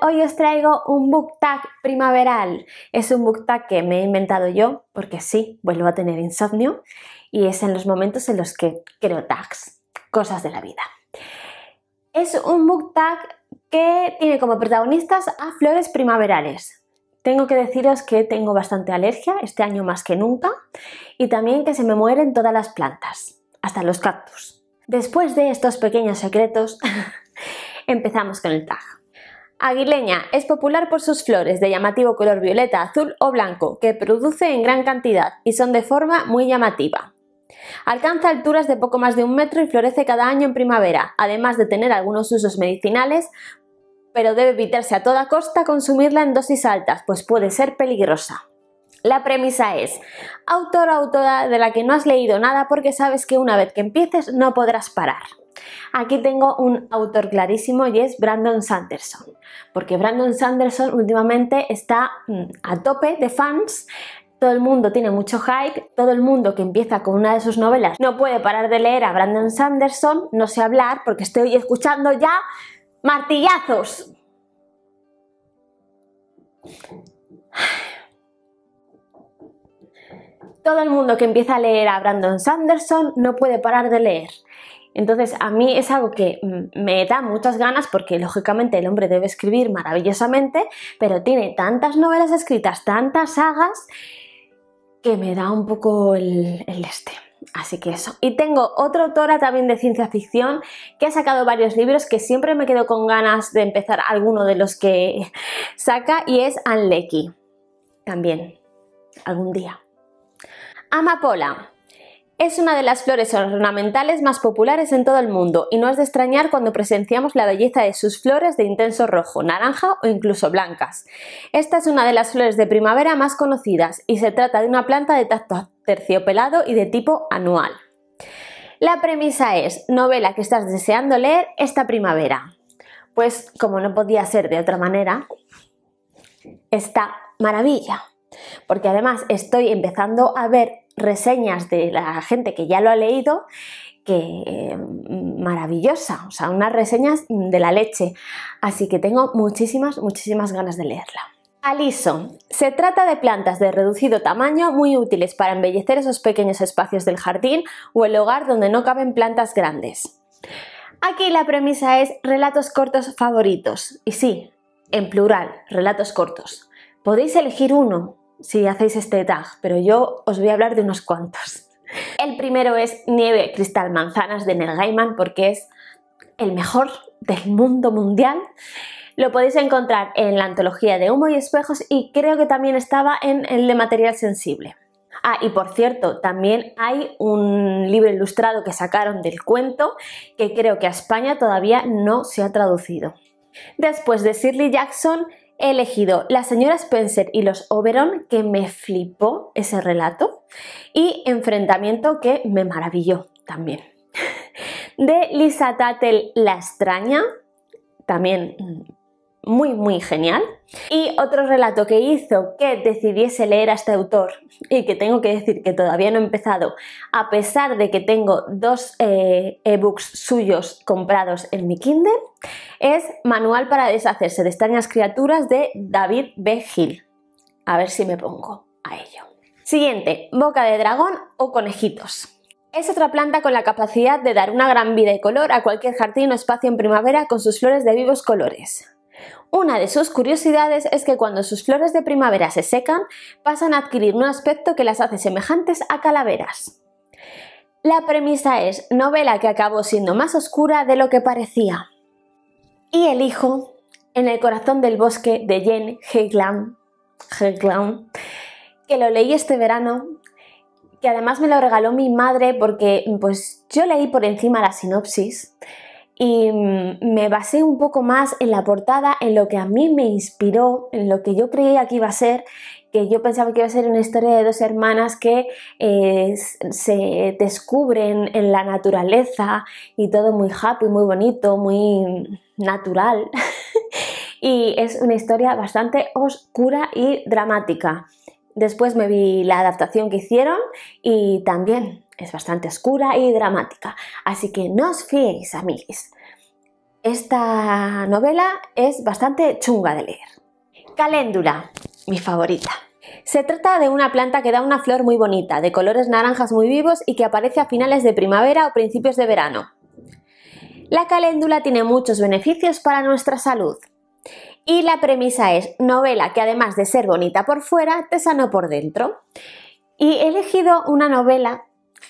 Hoy os traigo un book tag primaveral. Es un book tag que me he inventado yo porque sí, vuelvo a tener insomnio y es en los momentos en los que creo tags, cosas de la vida. Es un book tag que tiene como protagonistas a flores primaverales. Tengo que deciros que tengo bastante alergia, este año más que nunca, y también que se me mueren todas las plantas, hasta los cactus. Después de estos pequeños secretos, empezamos con el tag. Aguileña es popular por sus flores de llamativo color violeta, azul o blanco, que produce en gran cantidad y son de forma muy llamativa. Alcanza alturas de poco más de un metro y florece cada año en primavera, además de tener algunos usos medicinales, pero debe evitarse a toda costa consumirla en dosis altas, pues puede ser peligrosa. La premisa es, autor o autora de la que no has leído nada porque sabes que una vez que empieces no podrás parar. Aquí tengo un autor clarísimo y es Brandon Sanderson, porque Brandon Sanderson últimamente está mm, a tope de fans, todo el mundo tiene mucho hype, todo el mundo que empieza con una de sus novelas no puede parar de leer a Brandon Sanderson, no sé hablar porque estoy escuchando ya martillazos. Todo el mundo que empieza a leer a Brandon Sanderson no puede parar de leer. Entonces, a mí es algo que mm, me da muchas ganas porque, lógicamente, el hombre debe escribir maravillosamente, pero tiene tantas novelas escritas, tantas sagas, que me da un poco el, el este. Así que eso. Y tengo otra autora también de ciencia ficción que ha sacado varios libros que siempre me quedo con ganas de empezar alguno de los que saca y es Anne También. Algún día. Amapola. Es una de las flores ornamentales más populares en todo el mundo y no es de extrañar cuando presenciamos la belleza de sus flores de intenso rojo, naranja o incluso blancas. Esta es una de las flores de primavera más conocidas y se trata de una planta de tacto terciopelado y de tipo anual. La premisa es, novela que estás deseando leer esta primavera. Pues como no podía ser de otra manera, esta maravilla. Porque además estoy empezando a ver reseñas de la gente que ya lo ha leído que mm, maravillosa, o sea, unas reseñas de la leche. Así que tengo muchísimas, muchísimas ganas de leerla. Alison. Se trata de plantas de reducido tamaño muy útiles para embellecer esos pequeños espacios del jardín o el hogar donde no caben plantas grandes. Aquí la premisa es relatos cortos favoritos. Y sí, en plural, relatos cortos. Podéis elegir uno, si hacéis este tag, pero yo os voy a hablar de unos cuantos. El primero es Nieve Cristal Manzanas de Neil Gaiman porque es el mejor del mundo mundial. Lo podéis encontrar en la antología de Humo y Espejos y creo que también estaba en el de Material Sensible. Ah, y por cierto, también hay un libro ilustrado que sacaron del cuento que creo que a España todavía no se ha traducido. Después de Shirley Jackson, he elegido La señora Spencer y los Oberon, que me flipó ese relato, y Enfrentamiento, que me maravilló también. De Lisa Tattel, La extraña, también muy, muy genial. Y otro relato que hizo que decidiese leer a este autor y que tengo que decir que todavía no he empezado, a pesar de que tengo dos eh, ebooks suyos comprados en mi Kindle, es Manual para deshacerse de extrañas criaturas de David B. Hill. A ver si me pongo a ello. Siguiente, boca de dragón o conejitos. Es otra planta con la capacidad de dar una gran vida y color a cualquier jardín o espacio en primavera con sus flores de vivos colores. Una de sus curiosidades es que cuando sus flores de primavera se secan, pasan a adquirir un aspecto que las hace semejantes a calaveras. La premisa es novela que acabó siendo más oscura de lo que parecía. Y el hijo, en el corazón del bosque de Jane Heglam, que lo leí este verano, que además me lo regaló mi madre porque pues yo leí por encima la sinopsis y mm, me basé un poco más en la portada, en lo que a mí me inspiró, en lo que yo creía que iba a ser, que yo pensaba que iba a ser una historia de dos hermanas que eh, se descubren en la naturaleza y todo muy happy, muy bonito, muy natural. y es una historia bastante oscura y dramática. Después me vi la adaptación que hicieron y también es bastante oscura y dramática, así que no os fiéis, amigos Esta novela es bastante chunga de leer. Caléndula, mi favorita. Se trata de una planta que da una flor muy bonita, de colores naranjas muy vivos y que aparece a finales de primavera o principios de verano. La caléndula tiene muchos beneficios para nuestra salud. Y la premisa es novela que además de ser bonita por fuera, te sanó por dentro. Y he elegido una novela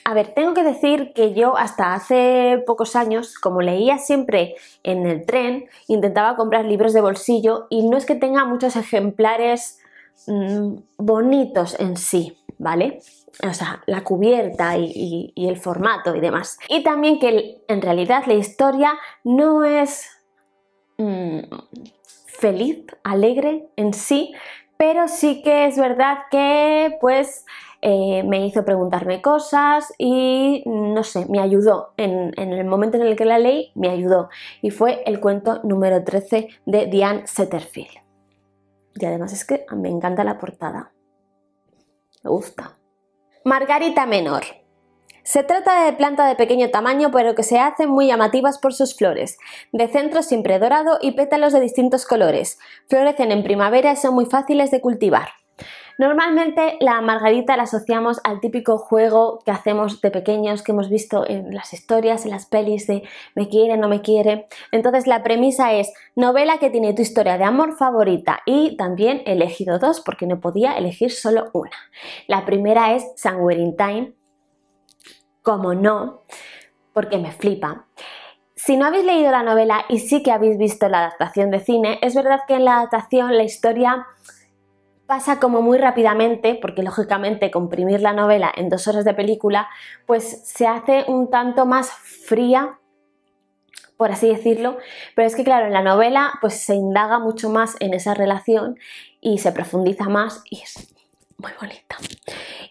a ver, tengo que decir que yo hasta hace pocos años, como leía siempre en el tren, intentaba comprar libros de bolsillo y no es que tenga muchos ejemplares mm, bonitos en sí, ¿vale? O sea, la cubierta y, el formato y demás. Y también que en realidad la historia no es mm, feliz, alegre en sí, pero sí que es verdad que pues eh, me hizo preguntarme cosas y no sé, me ayudó. En, en, el momento en el que la leí, me ayudó. Y fue el cuento número 13 de Diane Setterfield. Y además es que me encanta la portada. Me gusta. Margarita Menor. Se trata de planta de pequeño tamaño pero que se hacen muy llamativas por sus flores, de centro siempre dorado y pétalos de distintos colores. Florecen en primavera y son muy fáciles de cultivar. Normalmente la margarita la asociamos al típico juego que hacemos de pequeños, que hemos visto en las historias, en las pelis de me quiere, no me quiere. Entonces la premisa es novela que tiene tu historia de amor favorita y también he elegido dos porque no podía elegir solo una. La primera es Somewhere in Time, como no, porque me flipa. Si no habéis leído la novela y sí que habéis visto la adaptación de cine, es verdad que en la adaptación la historia pasa como muy rápidamente, porque lógicamente comprimir la novela en dos horas de película, pues se hace un tanto más fría, por así decirlo, pero es que claro, en la novela pues se indaga mucho más en esa relación y se profundiza más y es muy bonita.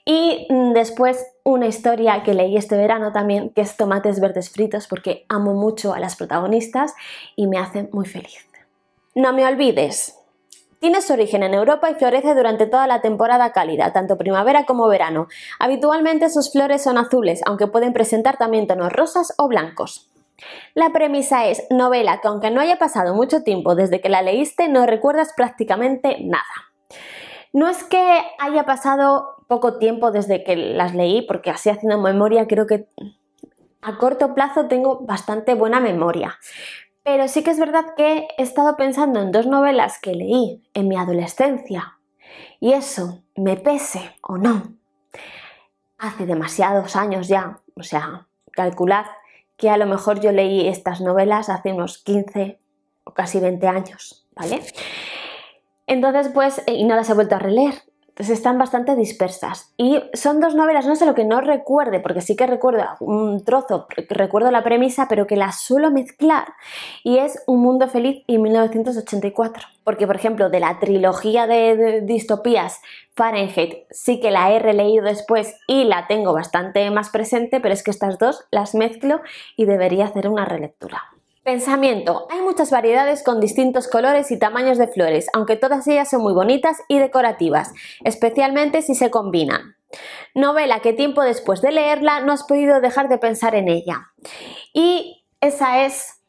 Y mm, después una historia que leí este verano también, que es Tomates Verdes Fritos, porque amo mucho a las protagonistas y me hacen muy feliz. No me olvides, tiene su origen en Europa y florece durante toda la temporada cálida, tanto primavera como verano. Habitualmente sus flores son azules, aunque pueden presentar también tonos rosas o blancos. La premisa es novela que aunque no haya pasado mucho tiempo desde que la leíste, no recuerdas prácticamente nada. No es que haya pasado poco tiempo desde que las leí, porque así haciendo memoria creo que a corto plazo tengo bastante buena memoria. Pero sí que es verdad que he estado pensando en dos novelas que leí en mi adolescencia y eso, me pese o no, hace demasiados años ya, o sea, calculad que a lo mejor yo leí estas novelas hace unos 15 o casi 20 años, ¿vale? Entonces, pues, eh, y no las he vuelto a releer están bastante dispersas. Y son dos novelas, no sé lo que no recuerde, porque sí que recuerdo un trozo, recuerdo la premisa, pero que las suelo mezclar. Y es Un Mundo Feliz y 1984. Porque, por ejemplo, de la trilogía de, de distopías Fahrenheit sí que la he releído después y la tengo bastante más presente, pero es que estas dos las mezclo y debería hacer una relectura. Pensamiento. Hay muchas variedades con distintos colores y tamaños de flores, aunque todas ellas son muy bonitas y decorativas, especialmente si se combinan. Novela que tiempo después de leerla no has podido dejar de pensar en ella. Y esa es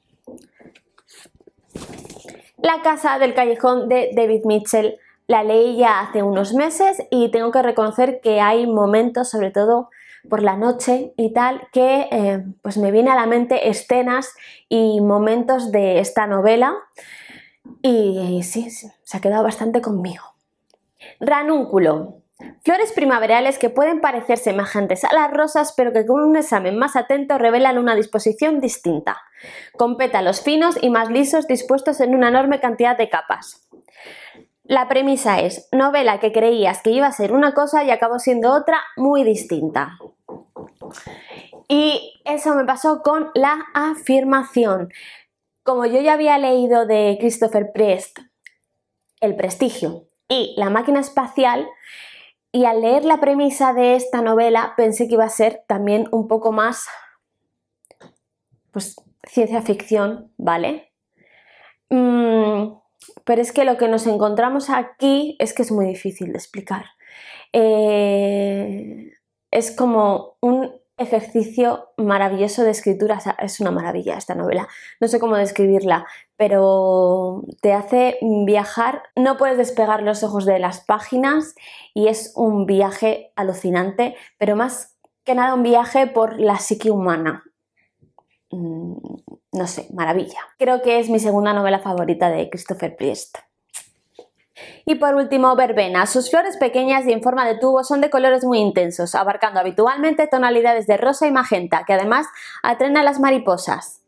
La casa del callejón de David Mitchell. La leí ya hace unos meses y tengo que reconocer que hay momentos, sobre todo por la noche y tal, que eh, pues me viene a la mente escenas y momentos de esta novela y, sí, se ha quedado bastante conmigo. Ranúnculo. Flores primaverales que pueden parecer semejantes a las rosas, pero que con un examen más atento revelan una disposición distinta, con pétalos finos y más lisos dispuestos en una enorme cantidad de capas. La premisa es novela que creías que iba a ser una cosa y acabó siendo otra muy distinta. Y eso me pasó con la afirmación. Como yo ya había leído de Christopher Priest El prestigio y La máquina espacial, y al leer la premisa de esta novela pensé que iba a ser también un poco más pues ciencia ficción, ¿vale? Mm, pero es que lo que nos encontramos aquí es que es muy difícil de explicar. Eh, es como un ejercicio maravilloso de escritura, es una maravilla esta novela, no sé cómo describirla, pero te hace viajar, no puedes despegar los ojos de las páginas y es un viaje alucinante, pero más que nada un viaje por la psique humana. Mm, no sé, maravilla. Creo que es mi segunda novela favorita de Christopher Priest. Y por último, verbena. Sus flores pequeñas y en forma de tubo son de colores muy intensos, abarcando habitualmente tonalidades de rosa y magenta, que además atraen a las mariposas.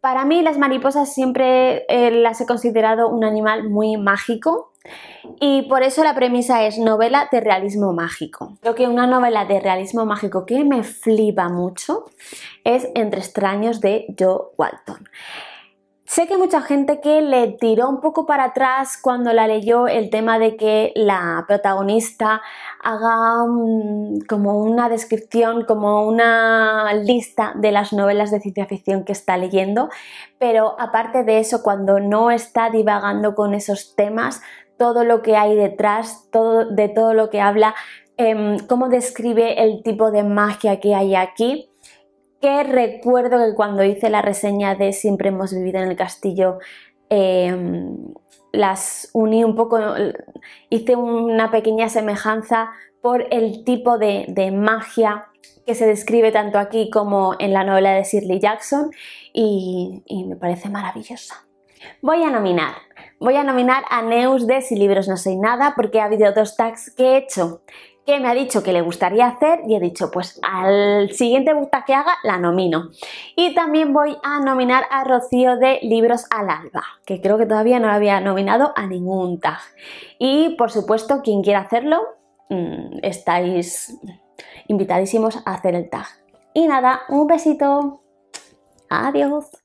Para mí las mariposas siempre eh, las he considerado un animal muy mágico, y por eso la premisa es novela de realismo mágico. Creo que una novela de realismo mágico que me flipa mucho es Entre extraños de Joe Walton. Sé que mucha gente que le tiró un poco para atrás cuando la leyó el tema de que la protagonista haga como una descripción, como una lista de las novelas de ciencia ficción que está leyendo, pero aparte de eso, cuando no está divagando con esos temas, todo lo que hay detrás, de todo lo que habla, em, cómo describe el tipo de magia que hay aquí. Que recuerdo que cuando hice la reseña de Siempre hemos vivido en el castillo, em, las uní un poco, hice una pequeña semejanza por el tipo de, magia que se describe tanto aquí como en la novela de Shirley Jackson y me parece maravillosa. Voy a nominar. Voy a nominar a Neus de Si Libros No Soy Nada porque ha habido dos tags que he hecho que me ha dicho que le gustaría hacer y he dicho pues al siguiente tag que haga la nomino. Y también voy a nominar a Rocío de Libros al Alba, que creo que todavía no había nominado a ningún tag. Y por supuesto quien quiera hacerlo mm, estáis invitadísimos a hacer el tag. Y nada, un besito. Adiós.